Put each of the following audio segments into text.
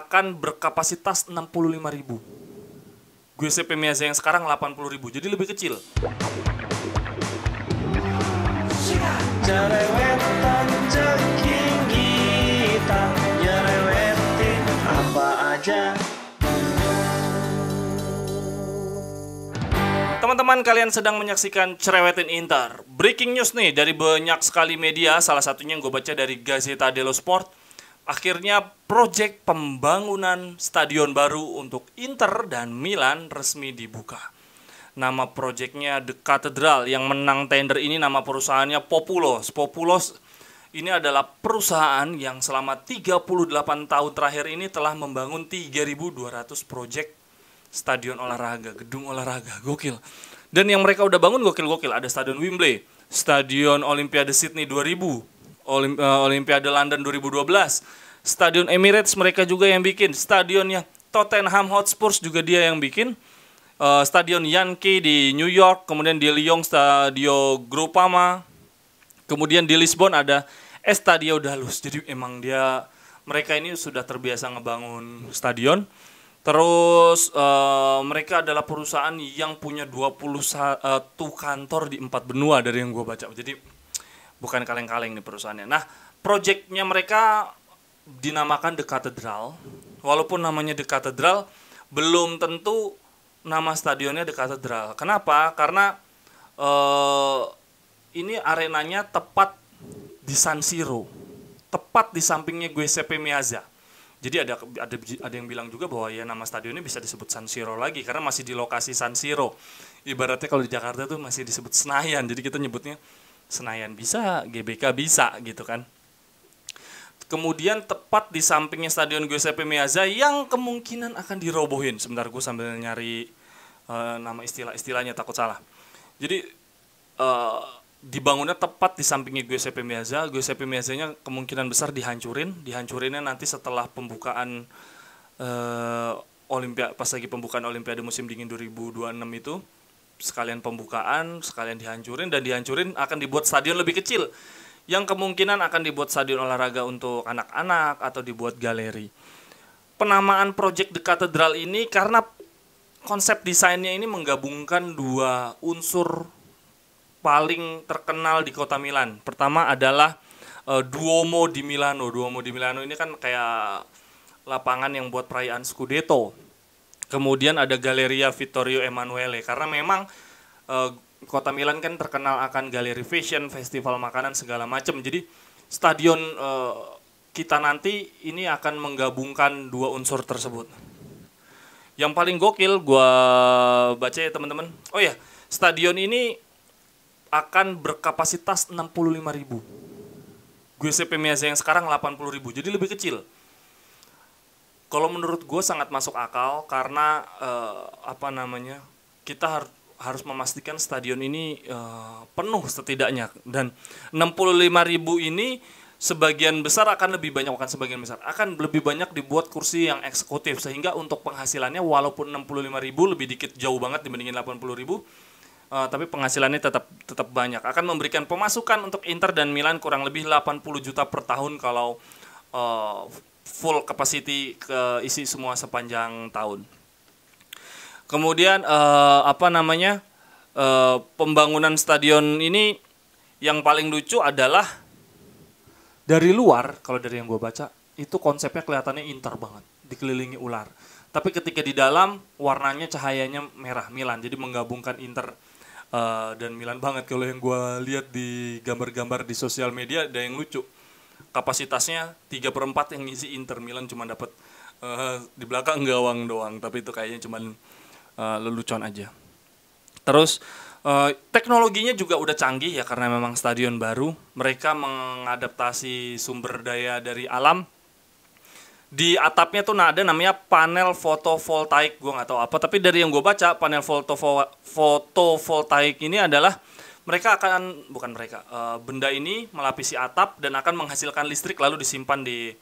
akan berkapasitas 65.000. Gue Miaza yang sekarang 80.000, jadi lebih kecil. Teman-teman kalian sedang menyaksikan Cerewetin Inter. Breaking news nih dari banyak sekali media, salah satunya yang gue baca dari Gazeta dello Sport Akhirnya proyek pembangunan stadion baru untuk Inter dan Milan resmi dibuka. Nama proyeknya The Cathedral yang menang tender ini nama perusahaannya Populos. Populos ini adalah perusahaan yang selama 38 tahun terakhir ini telah membangun 3.200 proyek stadion olahraga, gedung olahraga, gokil. Dan yang mereka udah bangun gokil-gokil, ada stadion Wembley, stadion Olimpiade Sydney 2000, Olim, eh, Olimpiade London 2012. Stadion Emirates mereka juga yang bikin, stadionnya Tottenham Hotspur juga dia yang bikin. Eh, stadion Yankee di New York, kemudian di Lyon Stadio Groupama. Kemudian di Lisbon ada Estadio Dalus. Jadi emang dia mereka ini sudah terbiasa ngebangun stadion. Terus uh, mereka adalah perusahaan yang punya 21 kantor di empat benua dari yang gue baca. Jadi bukan kaleng-kaleng nih perusahaannya. Nah, proyeknya mereka dinamakan The Cathedral. Walaupun namanya The Cathedral, belum tentu nama stadionnya The Cathedral. Kenapa? Karena eh, ini arenanya tepat di San Siro. Tepat di sampingnya Giuseppe Meazza. Jadi ada ada ada yang bilang juga bahwa ya nama stadionnya bisa disebut San Siro lagi karena masih di lokasi San Siro. Ibaratnya kalau di Jakarta tuh masih disebut Senayan. Jadi kita nyebutnya Senayan bisa, GBK bisa gitu kan. Kemudian tepat di sampingnya Stadion Giuseppe Meazza yang kemungkinan akan dirobohin. Sebentar gue sambil nyari uh, nama istilah-istilahnya takut salah. Jadi uh, dibangunnya tepat di sampingnya Giuseppe Meazza. Giuseppe meazza kemungkinan besar dihancurin. Dihancurinnya nanti setelah pembukaan uh, eh, Olimpia pas lagi pembukaan Olimpiade musim dingin 2026 itu sekalian pembukaan, sekalian dihancurin dan dihancurin akan dibuat stadion lebih kecil yang kemungkinan akan dibuat stadion olahraga untuk anak-anak atau dibuat galeri. Penamaan proyek The Cathedral ini karena konsep desainnya ini menggabungkan dua unsur paling terkenal di kota Milan. Pertama adalah uh, Duomo di Milano. Duomo di Milano ini kan kayak lapangan yang buat perayaan Scudetto kemudian ada Galeria Vittorio Emanuele karena memang uh, kota Milan kan terkenal akan galeri fashion, festival makanan segala macam. Jadi stadion uh, kita nanti ini akan menggabungkan dua unsur tersebut. Yang paling gokil gua baca ya teman-teman. Oh ya, stadion ini akan berkapasitas 65.000. Gue Miasa yang sekarang 80.000. Jadi lebih kecil kalau menurut gue sangat masuk akal karena uh, apa namanya kita harus harus memastikan stadion ini uh, penuh setidaknya dan 65 ribu ini sebagian besar akan lebih banyak akan sebagian besar akan lebih banyak dibuat kursi yang eksekutif sehingga untuk penghasilannya walaupun 65 ribu lebih dikit jauh banget dibandingin 80 ribu uh, tapi penghasilannya tetap tetap banyak akan memberikan pemasukan untuk Inter dan Milan kurang lebih 80 juta per tahun kalau uh, full capacity ke isi semua sepanjang tahun. Kemudian uh, apa namanya? Uh, pembangunan stadion ini yang paling lucu adalah dari luar kalau dari yang gue baca itu konsepnya kelihatannya inter banget dikelilingi ular tapi ketika di dalam warnanya cahayanya merah Milan jadi menggabungkan inter uh, dan Milan banget kalau yang gue lihat di gambar-gambar di sosial media ada yang lucu kapasitasnya 3 per 4 yang ngisi Inter Milan cuma dapat uh, eh, di belakang gawang doang tapi itu kayaknya cuma uh, eh, lelucon aja terus uh, teknologinya juga udah canggih ya karena memang stadion baru mereka mengadaptasi sumber daya dari alam di atapnya tuh nah ada namanya panel fotovoltaik gue nggak tahu apa tapi dari yang gue baca panel fotovoltaik ini adalah mereka akan bukan mereka uh, benda ini melapisi atap dan akan menghasilkan listrik lalu disimpan di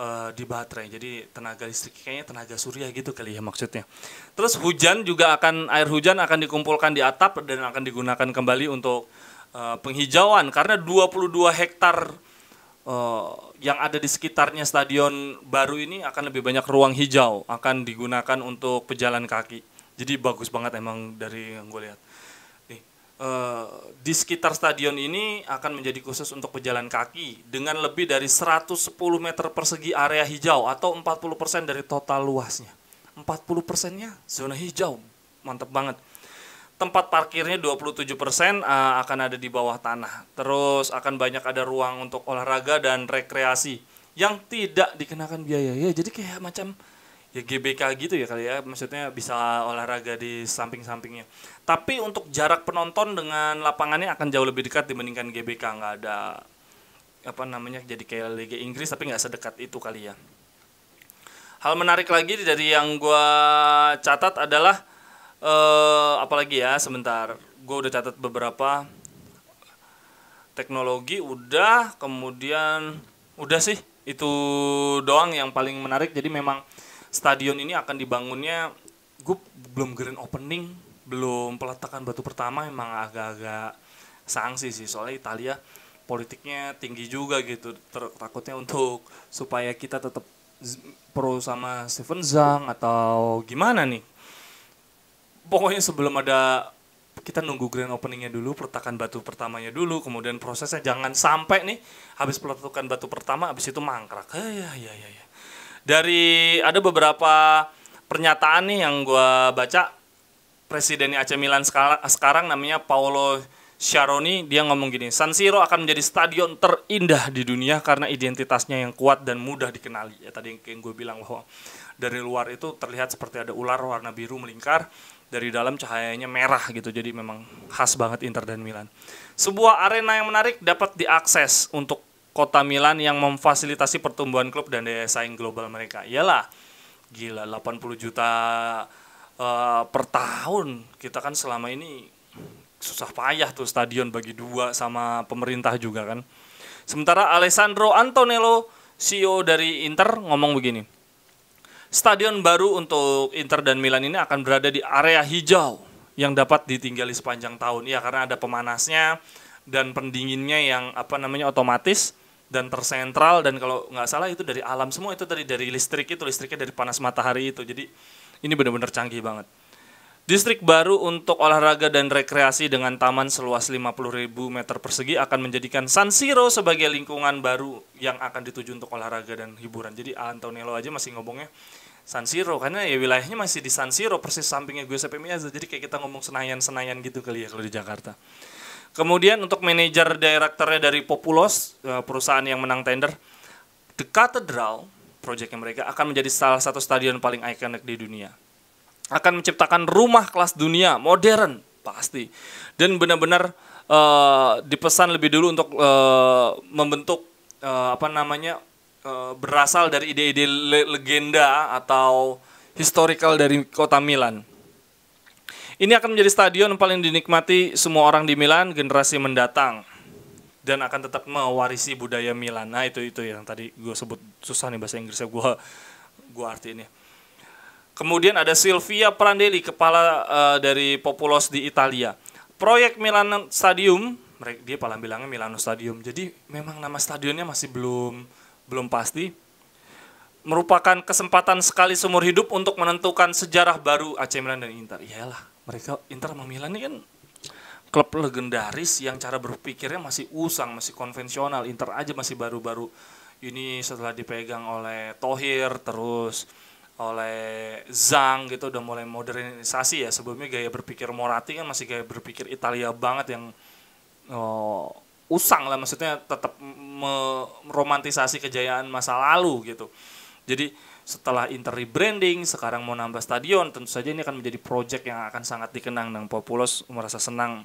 uh, di baterai jadi tenaga listrik kayaknya tenaga surya gitu kali ya maksudnya terus hujan juga akan air hujan akan dikumpulkan di atap dan akan digunakan kembali untuk uh, penghijauan karena 22 hektar uh, yang ada di sekitarnya stadion baru ini akan lebih banyak ruang hijau akan digunakan untuk pejalan kaki jadi bagus banget emang dari yang gue lihat Eh, di sekitar stadion ini akan menjadi khusus untuk pejalan kaki dengan lebih dari 110 meter persegi area hijau atau 40% dari total luasnya. 40 persennya zona hijau. Mantap banget. Tempat parkirnya 27% eh, akan ada di bawah tanah. Terus akan banyak ada ruang untuk olahraga dan rekreasi yang tidak dikenakan biaya. Ya, jadi kayak macam ya GBK gitu ya kali ya maksudnya bisa olahraga di samping-sampingnya tapi untuk jarak penonton dengan lapangannya akan jauh lebih dekat dibandingkan GBK nggak ada apa namanya jadi kayak Liga Inggris tapi nggak sedekat itu kali ya hal menarik lagi dari yang gue catat adalah eh, apalagi ya sebentar gue udah catat beberapa teknologi udah kemudian udah sih itu doang yang paling menarik jadi memang stadion ini akan dibangunnya gue belum grand opening belum peletakan batu pertama emang agak-agak sanksi sih soalnya Italia politiknya tinggi juga gitu Ter takutnya untuk supaya kita tetap pro sama Steven Zhang atau gimana nih pokoknya sebelum ada kita nunggu grand openingnya dulu, peletakan batu pertamanya dulu, kemudian prosesnya jangan sampai nih habis peletakan batu pertama habis itu mangkrak. Eh, ya ya ya ya dari ada beberapa pernyataan nih yang gue baca presiden AC Milan sekarang, namanya Paolo Sharoni dia ngomong gini San Siro akan menjadi stadion terindah di dunia karena identitasnya yang kuat dan mudah dikenali ya tadi yang gue bilang bahwa dari luar itu terlihat seperti ada ular warna biru melingkar dari dalam cahayanya merah gitu jadi memang khas banget Inter dan Milan sebuah arena yang menarik dapat diakses untuk kota Milan yang memfasilitasi pertumbuhan klub dan daya saing global mereka. Iyalah, gila 80 juta uh, per tahun. Kita kan selama ini susah payah tuh stadion bagi dua sama pemerintah juga kan. Sementara Alessandro Antonello, CEO dari Inter ngomong begini. Stadion baru untuk Inter dan Milan ini akan berada di area hijau yang dapat ditinggali sepanjang tahun. Ya karena ada pemanasnya dan pendinginnya yang apa namanya otomatis dan tersentral dan kalau nggak salah itu dari alam semua itu dari dari listrik itu listriknya dari panas matahari itu jadi ini benar-benar canggih banget Distrik baru untuk olahraga dan rekreasi dengan taman seluas 50.000 meter persegi akan menjadikan San Siro sebagai lingkungan baru yang akan dituju untuk olahraga dan hiburan. Jadi Antonello aja masih ngomongnya San Siro karena ya wilayahnya masih di San Siro persis sampingnya gue Meazza. Jadi kayak kita ngomong Senayan-Senayan gitu kali ya kalau di Jakarta. Kemudian untuk manajer direkturnya dari Populos, eh, perusahaan yang menang tender, The Cathedral, proyeknya mereka akan menjadi salah satu stadion paling ikonik di dunia. Akan menciptakan rumah kelas dunia modern pasti dan benar-benar uh, dipesan lebih dulu untuk uh, membentuk uh, apa namanya uh, berasal dari ide-ide legenda atau historical dari kota Milan ini akan menjadi stadion yang paling dinikmati semua orang di Milan generasi mendatang dan akan tetap mewarisi budaya Milan. Nah itu itu yang tadi gue sebut susah nih bahasa Inggrisnya gue gue arti ini. Kemudian ada Silvia Prandelli, kepala uh, dari Populos di Italia. Proyek Milan Stadium, mereka dia paling bilangnya Milano Stadium. Jadi memang nama stadionnya masih belum belum pasti merupakan kesempatan sekali seumur hidup untuk menentukan sejarah baru AC Milan dan Inter. Iyalah, mereka Inter sama Milan ini kan klub legendaris yang cara berpikirnya masih usang, masih konvensional. Inter aja masih baru-baru ini setelah dipegang oleh Tohir terus oleh Zhang gitu udah mulai modernisasi ya. Sebelumnya gaya berpikir Moratti kan masih gaya berpikir Italia banget yang oh, usang lah maksudnya tetap meromantisasi kejayaan masa lalu gitu. Jadi setelah Inter rebranding, sekarang mau nambah stadion, tentu saja ini akan menjadi proyek yang akan sangat dikenang dan Populos merasa senang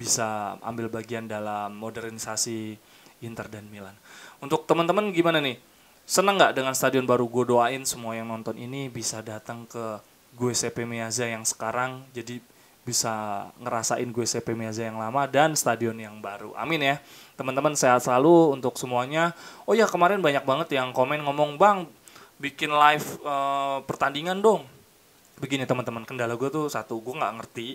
bisa ambil bagian dalam modernisasi Inter dan Milan. Untuk teman-teman gimana nih? Senang nggak dengan stadion baru? Gue doain semua yang nonton ini bisa datang ke gue CP Miaza yang sekarang, jadi bisa ngerasain gue CP Miaza yang lama dan stadion yang baru. Amin ya. Teman-teman sehat selalu untuk semuanya. Oh ya kemarin banyak banget yang komen ngomong, "Bang, bikin live uh, pertandingan dong begini teman-teman kendala gue tuh satu gue nggak ngerti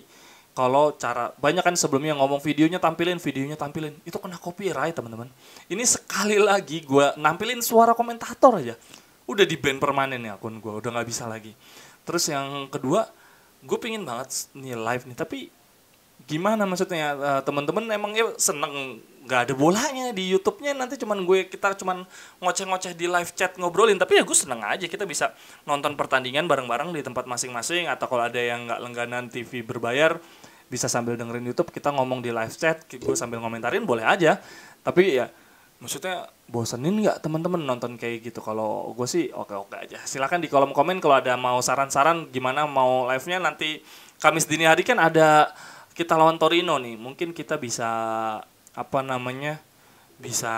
kalau cara banyak kan sebelumnya ngomong videonya tampilin videonya tampilin itu kena copyright teman-teman ini sekali lagi gue nampilin suara komentator aja udah di ban permanen ya akun gue udah nggak bisa lagi terus yang kedua gue pingin banget nih live nih tapi gimana maksudnya uh, eh, temen teman emang ya seneng nggak ada bolanya di YouTube-nya nanti cuman gue kita cuman ngoceh-ngoceh di live chat ngobrolin tapi ya gue seneng aja kita bisa nonton pertandingan bareng-bareng di tempat masing-masing atau kalau ada yang nggak lengganan TV berbayar bisa sambil dengerin YouTube kita ngomong di live chat gue sambil ngomentarin boleh aja tapi ya maksudnya bosenin nggak teman-teman nonton kayak gitu kalau gue sih oke oke aja silakan di kolom komen kalau ada mau saran-saran gimana mau live-nya nanti Kamis dini hari kan ada kita lawan Torino nih mungkin kita bisa apa namanya bisa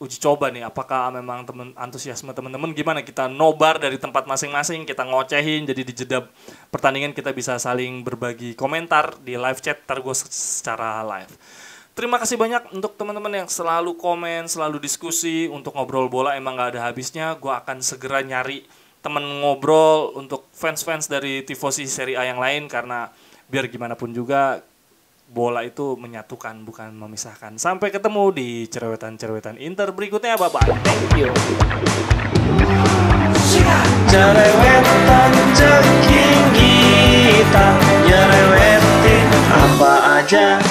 uji coba nih apakah memang temen antusiasme teman-teman gimana kita nobar dari tempat masing-masing kita ngocehin jadi di jeda pertandingan kita bisa saling berbagi komentar di live chat ntar secara live terima kasih banyak untuk teman-teman yang selalu komen selalu diskusi untuk ngobrol bola emang gak ada habisnya gue akan segera nyari temen ngobrol untuk fans-fans dari tifosi Serie A yang lain karena biar gimana pun juga bola itu menyatukan bukan memisahkan. Sampai ketemu di cerewetan-cerewetan Inter berikutnya. Bye bye. Thank you. Cerewetan